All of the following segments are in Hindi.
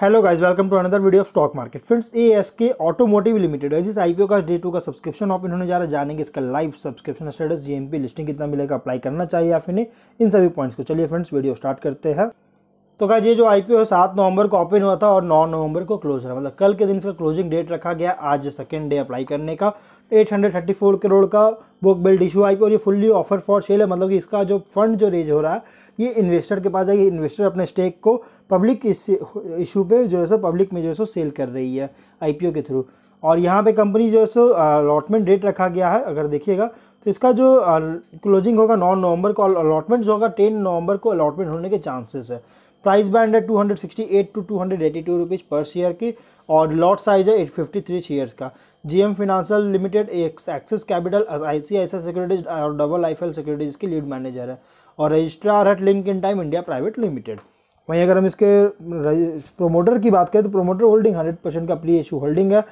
hello guys welcome to another video of stock market friends A S K automotive limited है जिस आईपीओ का डे टू का सब्सक्रिप्शन आप इन्होंने जा रहा जानेंगे इसका live subscription status GMP listing कितना मिलेगा अप्लाई करना चाहिए आप इन्हें इन सभी पॉइंट्स को चलिए फ्रेंड्स वीडियो स्टार्ट करते हैं तो गाइज ये जो आईपीओ है सात नवंबर को ओपन हुआ था और नौ नवंबर को क्लोज रहा मतलब कल के दिन इसका क्लोजिंग डेट रखा गया आज सेकेंड डे अप्लाई करने का 834 करोड़ का बुक बिल्ड इशू आई और ये फुल्ली ऑफर फॉर सेल है मतलब कि इसका जो फंड जो रेज हो रहा है ये इन्वेस्टर के पास जाएगी इन्वेस्टर अपने स्टेक को पब्लिक इस इशू पे जो है सो पब्लिक में जो है सो सेल कर रही है आईपीओ के थ्रू और यहाँ पे कंपनी जो है सो अलॉटमेंट डेट रखा गया है अगर देखिएगा तो इसका जो क्लोजिंग होगा नौ नवंबर को अलॉटमेंट जो होगा टेन नवंबर को अलॉटमेंट होने के चांसेस है प्राइस बैंड है 268 टू 282 रुपीज़ पर शेयर की और लॉट साइज है 853 शेयर्स का JM financial limited Axis Capital ICICI securities और डबल आईफएल सिक्योरिटीज की लीड मैनेजर है और रजिस्ट्रार है Link Intime India private limited वहीं अगर हम इसके प्रोमोटर की बात करें तो प्रोमोटर होल्डिंग हंड्रेड परसेंट का प्री इशू होल्डिंग है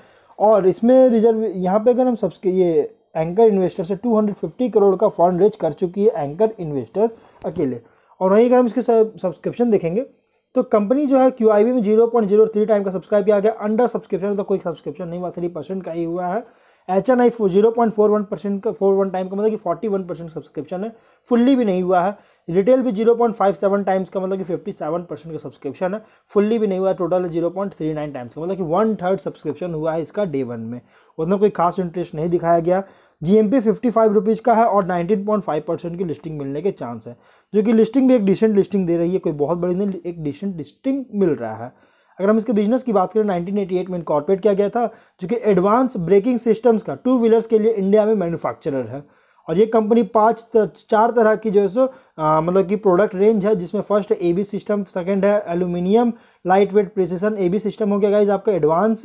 और इसमें रिजर्व यहाँ पे अगर हम सबके ये एंकर इन्वेस्टर से 250 करोड़ का फंड रेज कर चुकी है एंकर इन्वेस्टर अकेले और वहीं अगर हम इसके सब्सक्रिप्शन देखेंगे तो कंपनी जो है क्यू में zero point zero three time का सब्सक्राइब किया गया अंडर सब्सक्रिप्शन तो कोई सब्सक्रिप्शन नहीं हुआ थ्री परसेंट का ही हुआ है एच एन आई फो zero point four one percent का फोर वन टाइम का मतलब कि फोर्टी वन परसेंट सब्सक्रिप्शन है फुल्ली भी नहीं हुआ है रिटेल भी zero point five seven times का मतलब कि फिफ्टी सेवन परसेंट का सब्सक्रिप्शन है फुल्ली भी नहीं हुआ है total zero point three nine times का मतलब कि वन थर्ड सब्सक्रिप्शन हुआ है इसका डे वन में उतना कोई खास इंटरेस्ट नहीं दिखाया गया G M P fifty five rupees का है और नाइनटीन पॉइंट फाइव परसेंट की लिस्टिंग मिलने के चांस है जो कि लिस्टिंग भी एक डिसेंट लिस्टिंग दे रही है कोई बहुत बड़ी नहीं एक डिसेंट लिस्टिंग मिल रहा है अगर हम इसके बिजनेस की बात करें 1988 में इनकॉर्पोरेट किया गया था जो कि एडवांस ब्रेकिंग सिस्टम्स का टू व्हीलर्स के लिए इंडिया में मैन्युफैक्चरर है और ये कंपनी पाँच चार तरह की जो है सो मतलब कि प्रोडक्ट रेंज है जिसमें first A B system second है aluminium light weight precision A B system हो गया गाइज आपका एडवांस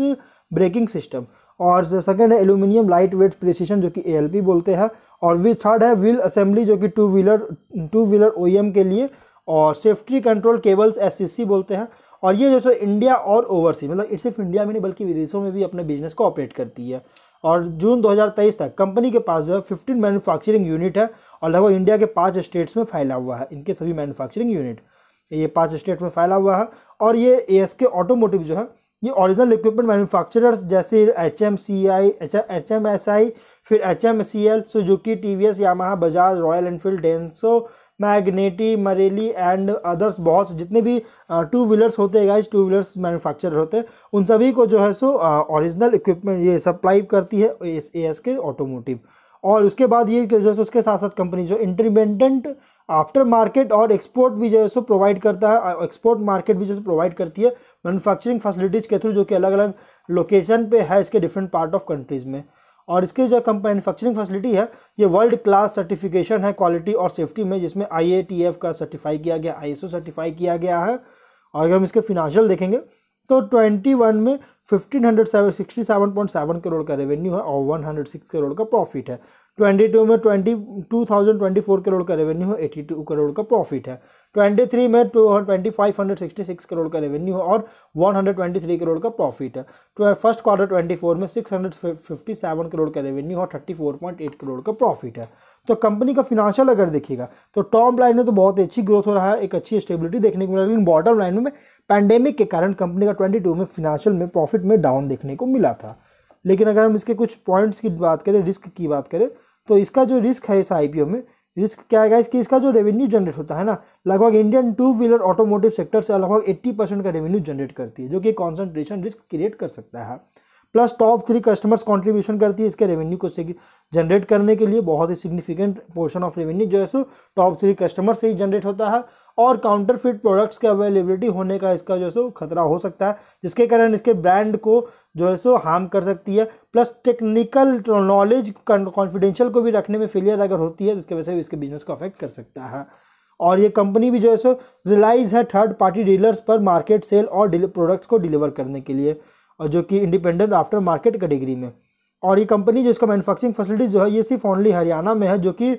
ब्रेकिंग सिस्टम और सेकेंड है एल्यूमिनियम लाइट वेट प्रिसिशन जो कि ए बोलते हैं और वी थर्ड है व्हील असेंबली जो कि टू व्हीलर टू व्हीलर ओ के लिए और सेफ्टी कंट्रोल केबल्स एस बोलते हैं और ये जो सो इंडिया और ओवरसी मतलब सिर्फ इंडिया में नहीं बल्कि विदेशों में भी अपने बिजनेस को ऑपरेट करती है और जून 2023 तक कंपनी के पास जो है फिफ्टीन मैन्युफैक्चरिंग यूनिट है और लगभग इंडिया के पांच स्टेट्स में फैला हुआ है इनके सभी मैन्युफैक्चरिंग यूनिट ये पांच स्टेट में फैला हुआ है और ये ए के ऑटोमोटिव जो है ये ओरिजिनल इक्विपमेंट मैन्युफैक्चरर्स जैसे H M C I H M S I फिर H M C L Suzuki T V S Yamaha Bajaj Royal Enfield Denso Magneti Marelli and others बहुत जितने भी टू व्हीलर्स होते हैं गाइज टू व्हीलर्स मैन्युफैक्चरर होते हैं उन सभी को जो है सो ओरिजिनल इक्विपमेंट ये सप्लाई करती है S A S K automotive और उसके बाद ये जो है उसके साथ साथ कंपनी जो इंटरडिपेंडेंट आफ्टर मार्केट और एक्सपोर्ट भी जो है सो प्रोवाइड करता है एक्सपोर्ट मार्केट भी जो है प्रोवाइड करती है मैनुफैक्चरिंग फैसिलिटीज़ के थ्रू जो कि अलग अलग लोकेशन पे है इसके डिफरेंट पार्ट ऑफ कंट्रीज़ में और इसके जो मैनुफैक्चरिंग फैसिलिटी है ये वर्ल्ड क्लास सर्टिफिकेशन है क्वालिटी और सेफ्टी में जिसमें आई का सर्टिफाई किया गया आई सर्टिफाई किया गया है और अगर हम इसके फिनांशियल देखेंगे तो ट्वेंटी में fifteen hundred seven sixty seven point seven crore का रेवेन्यू है और वन हंड्रेड सिक्स करोड़ का प्रॉफिट है ट्वेंटी टू में twenty two thousand twenty four crore का रेवेन्यू है एटी टू करोड़ का प्रॉफिट है ट्वेंटी थ्री में two twenty five hundred sixty six crore का रेवेन्यू है और one hundred twenty three crore का प्रॉफिट है फर्स्ट क्वार्टर ट्वेंटी फोर में six hundred fifty seven crore का रेवेन्यू और thirty four point eight crore का प्रॉफिट है तो कंपनी का फिनेंशियल अगर देखिएगा तो टॉप लाइन में तो बहुत अच्छी ग्रोथ हो रहा है एक अच्छी स्टेबिलिटी देखने को मिल रहा है लेकिन बॉटम लाइन में पैंडेमिक के कारण कंपनी का 22 में फिनेंशियल में प्रॉफिट में डाउन देखने को मिला था लेकिन अगर हम इसके कुछ पॉइंट्स की बात करें रिस्क की बात करें तो इसका जो रिस्क है इस आई में रिस्क क्या है कि इसका जो रेवेन्यू जनरेट होता है ना लगभग Indian two wheeler automotive sector से लगभग एट्टी परसेंट का रेवेन्यू जनरेट करती है जो कि कॉन्सेंट्रेशन रिस्क क्रिएट कर सकता है plus top three customers contribution करती है इसके रेवेन्यू को जनरेट करने के लिए बहुत ही सिग्निफिकेंट पोर्शन ऑफ रेवेन्यू जो है सो टॉप थ्री कस्टमर से ही जनरेट होता है और काउंटरफिट प्रोडक्ट्स के अवेलेबिलिटी होने का इसका जो है सो खतरा हो सकता है जिसके कारण इसके ब्रांड को जो है सो हार्म कर सकती है प्लस टेक्निकल नॉलेज कॉन्फिडेंशियल को भी रखने में फेलियर अगर होती है तो उसकी वजह से इसके बिजनेस को अफेक्ट कर सकता है और ये कंपनी भी जो है सो रिलाइज है थर्ड पार्टी डीलर्स पर मार्केट सेल और प्रोडक्ट्स को डिलीवर करने के लिए और जो कि इंडिपेंडेंट आफ्टर मार्केट कैटेगरी में और ये कंपनी जो इसका मैनुफैक्चरिंग फैसिलिटीज़ जो है ये सिर्फ ओनली हरियाणा में है जो कि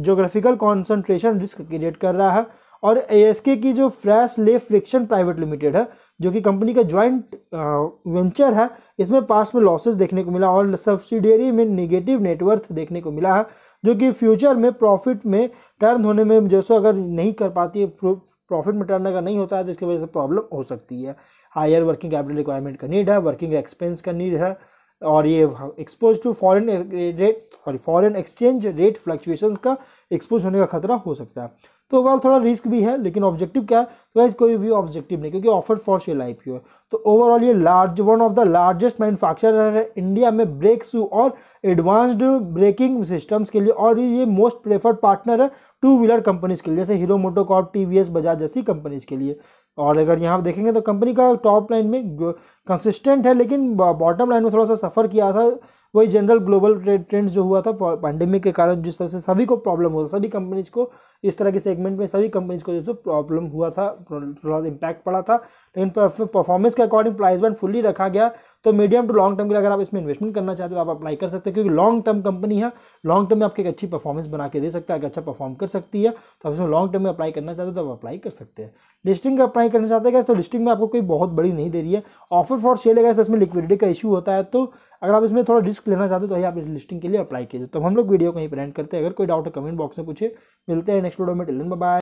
जोग्राफिकल कॉन्सेंट्रेशन रिस्क क्रिएट कर रहा है और ए की जो फ्रैश ले फ्रिक्शन प्राइवेट लिमिटेड है जो कि कंपनी का ज्वाइंट वेंचर है इसमें पास में लॉसेस देखने को मिला और सब्सिडियरी में निगेटिव नेटवर्थ देखने को मिला है जो कि फ्यूचर में प्रॉफिट में टर्न होने में जैसे अगर नहीं कर पाती है प्रॉफिट में टर्न अगर नहीं होता है तो इसकी वजह से प्रॉब्लम हो सकती है हायर वर्किंग कैपिटल रिक्वायरमेंट का नीड है वर्किंग एक्सपेंस का नीड है और ये expose to foreign rate sorry foreign exchange rate fluctuations का एक्सपोज होने का खतरा हो सकता है तो ओवरऑल थोड़ा रिस्क भी है लेकिन ऑब्जेक्टिव क्या है वैसे तो कोई भी ऑब्जेक्टिव नहीं क्योंकि offer for share life you है तो ओवरऑल ये large one of the largest manufacturer है इंडिया में ब्रेक शू और एडवांस्ड ब्रेकिंग सिस्टम्स के लिए और ये मोस्ट प्रेफर्ड पार्टनर है टू व्हीलर कंपनीज के लिए जैसे हीरो मोटोकॉप टी वी एस बजाज जैसी कंपनीज के लिए और अगर यहाँ पर देखेंगे तो कंपनी का टॉप लाइन में कंसिस्टेंट है लेकिन बॉटम लाइन में थोड़ा सा सफ़र किया था वही जनरल ग्लोबल ट्रेड ट्रेंड्स जो हुआ था पैंडेमिक के कारण जिस तरह से सभी को प्रॉब्लम हुआ सभी कंपनीज को इस तरह के सेगमेंट में सभी कंपनीज को जो प्रॉब्लम हुआ था थोड़ा इम्पैक्ट पड़ा था लेकिन परफॉर्मेंस के अकॉर्डिंग प्राइस बैंड फुल्ली रखा गया तो मीडियम टू लॉन्ग टर्म के लिए अगर आप इसमें इन्वेस्टमेंट करना चाहते हो तो आप अप्लाई कर सकते हैं क्योंकि लॉन्ग टर्म कंपनी है लॉन्ग टर्म में आपकी एक अच्छी परफॉर्मेंस बना के दे सकता है अगर अच्छा परफॉर्म कर सकती है तो आप इसमें लॉन्ग टर्म में अप्लाई करना चाहते हो तो आप अप्लाई कर सकते हैं लिस्टिंग का अप्लाई करना चाहते हैं तो लिस्टिंग में आपको कोई बहुत बड़ी नहीं दे रही है ऑफर फॉर सेल है तो इसमें लिक्विडिटी का इशू होता है तो अगर आप इसमें थोड़ा रिस्क लेना चाहते हो तो आप इस लिस्टिंग के लिए अप्लाई कीजिए तो हम लोग वीडियो कहीं प्रेंट करते हैं अगर कोई डाउट है कमेंट बॉक्स में पूछे मिलते हैं नेक्स्ट वीडियो में टेलन बाय